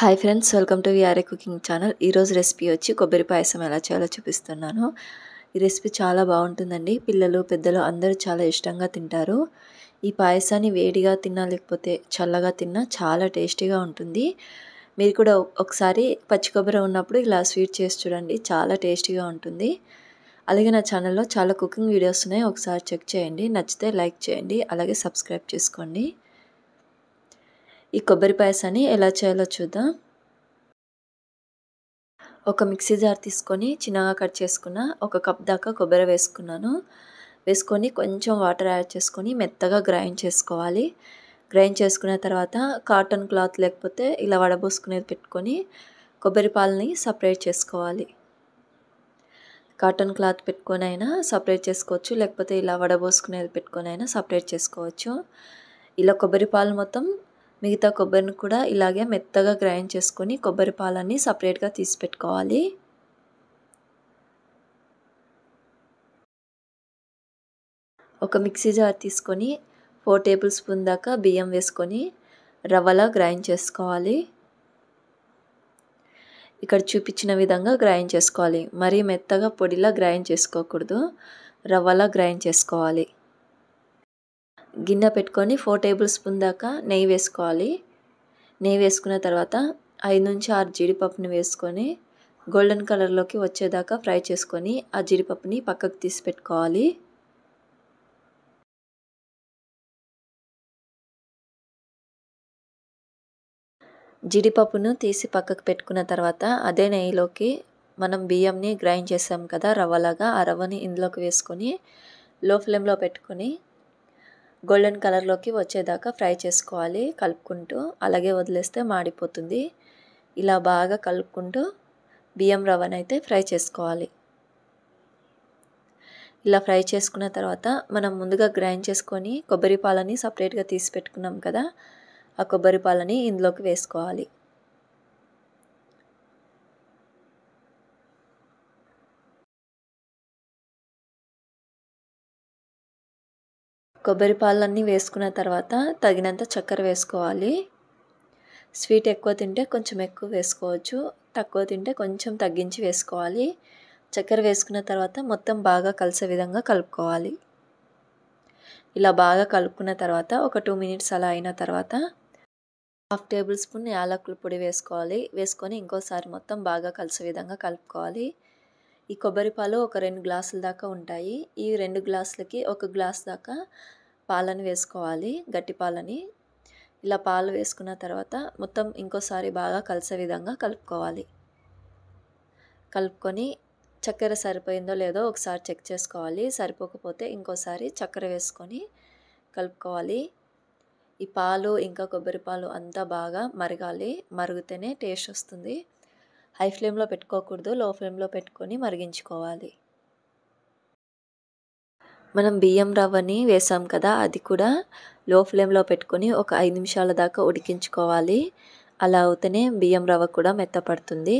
hi friends welcome to VRA cooking channel ఈరోజు recipe వచ్చి కొబ్బరి పాయసం ఎలా చేయాలో చూపిస్తున్నాను ఈ రెసిపీ చాలా బాగుంటుందండి పిల్లలు పెద్దలు అందరూ చాలా ఇష్టంగా తింటారు ఈ పాయసాన్ని వేడిగా తిన్నా లేకపోతే చల్లగా తిన్నా చాలా టేస్టీగా ఉంటుంది మీరు కూడా ఒకసారి పచ్చి కొబ్బరి ఉన్నప్పుడు ఇలా స్వీట్ చేసి చూడండి చాలా టేస్టీగా ఉంటుంది అలాగే నా ఛానల్లో చాలా కుకింగ్ వీడియోస్ ఉన్నాయి ఒకసారి చెక్ చేయండి నచ్చితే లైక్ చేయండి అలాగే సబ్స్క్రైబ్ చేసుకోండి ఈ కొబ్బరి పాయసాన్ని ఎలా చేయాలో చూద్దాం ఒక మిక్సీ జార్ తీసుకొని చిన్నగా కట్ చేసుకున్న ఒక కప్ దాకా కొబ్బరి వేసుకున్నాను వేసుకొని కొంచెం వాటర్ యాడ్ చేసుకొని మెత్తగా గ్రైండ్ చేసుకోవాలి గ్రైండ్ చేసుకున్న తర్వాత కాటన్ క్లాత్ లేకపోతే ఇలా వడబోసుకునేది పెట్టుకొని కొబ్బరి పాలని సపరేట్ చేసుకోవాలి కాటన్ క్లాత్ పెట్టుకొని అయినా సపరేట్ చేసుకోవచ్చు లేకపోతే ఇలా వడబోసుకునేది పెట్టుకొని అయినా సపరేట్ చేసుకోవచ్చు ఇలా కొబ్బరి పాలు మొత్తం మిగతా కొబ్బరిని కూడా ఇలాగే మెత్తగా గ్రైండ్ చేసుకొని కొబ్బరి పాలన్నీ సపరేట్గా తీసి పెట్టుకోవాలి ఒక మిక్సీ జార్ తీసుకొని ఫోర్ టేబుల్ స్పూన్ దాకా బియ్యం వేసుకొని రవ్వలా గ్రైండ్ చేసుకోవాలి ఇక్కడ చూపించిన విధంగా గ్రైండ్ చేసుకోవాలి మరీ మెత్తగా పొడిలా గ్రైండ్ చేసుకోకూడదు రవ్వలా గ్రైండ్ చేసుకోవాలి గిన్నె పెట్టుకొని ఫోర్ టేబుల్ స్పూన్ దాకా నెయ్యి వేసుకోవాలి నెయ్యి వేసుకున్న తర్వాత ఐదు నుంచి ఆరు జీడిపప్పుని వేసుకొని గోల్డెన్ కలర్లోకి వచ్చేదాకా ఫ్రై చేసుకొని ఆ జీడిపప్పుని పక్కకు తీసి పెట్టుకోవాలి జీడిపప్పును తీసి పక్కకు పెట్టుకున్న తర్వాత అదే నెయ్యిలోకి మనం బియ్యంని గ్రైండ్ చేసాం కదా రవ్వలాగా ఆ రవ్వని ఇందులోకి వేసుకొని లో ఫ్లేమ్లో పెట్టుకొని గోల్డెన్ కలర్లోకి వచ్చేదాకా ఫ్రై చేసుకోవాలి కలుపుకుంటూ అలాగే వదిలేస్తే మాడిపోతుంది ఇలా బాగా కలుపుకుంటూ బియ్యం అయితే ఫ్రై చేసుకోవాలి ఇలా ఫ్రై చేసుకున్న తర్వాత మనం ముందుగా గ్రైండ్ చేసుకొని కొబ్బరి పాలని సపరేట్గా తీసి పెట్టుకున్నాం కదా ఆ కొబ్బరి పాలని ఇందులోకి వేసుకోవాలి కొబ్బరి పాలన్నీ వేసుకున్న తర్వాత తగినంత చక్కెర వేసుకోవాలి స్వీట్ ఎక్కువ తింటే కొంచెం ఎక్కువ వేసుకోవచ్చు తక్కువ తింటే కొంచెం తగ్గించి వేసుకోవాలి చక్కెర వేసుకున్న తర్వాత మొత్తం బాగా కలిసే విధంగా కలుపుకోవాలి ఇలా బాగా కలుపుకున్న తర్వాత ఒక టూ మినిట్స్ అలా అయిన తర్వాత హాఫ్ టేబుల్ స్పూన్ యాలకుల పొడి వేసుకోవాలి వేసుకొని ఇంకోసారి మొత్తం బాగా కలిసే విధంగా కలుపుకోవాలి ఈ కొబ్బరి పాలు ఒక రెండు గ్లాసుల దాకా ఉంటాయి ఈ రెండు గ్లాసులకి ఒక గ్లాస్ దాకా పాలని వేసుకోవాలి గట్టి పాలని ఇలా పాలు వేసుకున్న తర్వాత మొత్తం ఇంకోసారి బాగా కలిసే విధంగా కలుపుకోవాలి కలుపుకొని చక్కెర సరిపోయిందో లేదో ఒకసారి చెక్ చేసుకోవాలి సరిపోకపోతే ఇంకోసారి చక్కెర వేసుకొని కలుపుకోవాలి ఈ పాలు ఇంకా కొబ్బరి పాలు అంతా బాగా మరగాలి మరుగుతేనే టేస్ట్ వస్తుంది హై ఫ్లేమ్లో పెట్టుకోకూడదు లో ఫ్లేమ్లో పెట్టుకొని మరిగించుకోవాలి మనం బియ్యం రవ్వని వేసాం కదా అది కూడా లో ఫ్లేమ్లో పెట్టుకొని ఒక ఐదు నిమిషాల దాకా ఉడికించుకోవాలి అలా అవుతేనే బియ్యం రవ్వ కూడా మెత్తపడుతుంది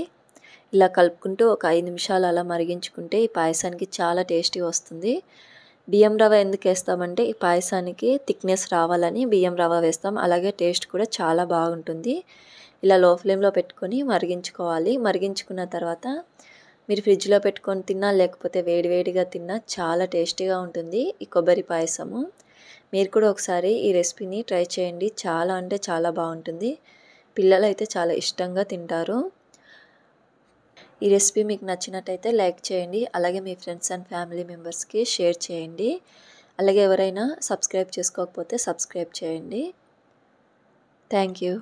ఇలా కలుపుకుంటూ ఒక ఐదు నిమిషాలు అలా మరిగించుకుంటే ఈ పాయసానికి చాలా టేస్టీ వస్తుంది బియ్యం రవ్వ ఎందుకు వేస్తామంటే ఈ పాయసానికి థిక్నెస్ రావాలని బియ్యం రవ్వ వేస్తాం అలాగే టేస్ట్ కూడా చాలా బాగుంటుంది ఇలా లో ఫ్లేమ్లో పెట్టుకొని మరిగించుకోవాలి మరిగించుకున్న తర్వాత మీరు ఫ్రిడ్జ్లో పెట్టుకొని తిన్నా లేకపోతే వేడివేడిగా తిన్నా చాలా టేస్టీగా ఉంటుంది ఈ కొబ్బరి పాయసము మీరు కూడా ఒకసారి ఈ రెసిపీని ట్రై చేయండి చాలా అంటే చాలా బాగుంటుంది పిల్లలు అయితే చాలా ఇష్టంగా తింటారు ఈ రెసిపీ మీకు నచ్చినట్టయితే లైక్ చేయండి అలాగే మీ ఫ్రెండ్స్ అండ్ ఫ్యామిలీ మెంబర్స్కి షేర్ చేయండి అలాగే ఎవరైనా సబ్స్క్రైబ్ చేసుకోకపోతే సబ్స్క్రైబ్ చేయండి థ్యాంక్ యూ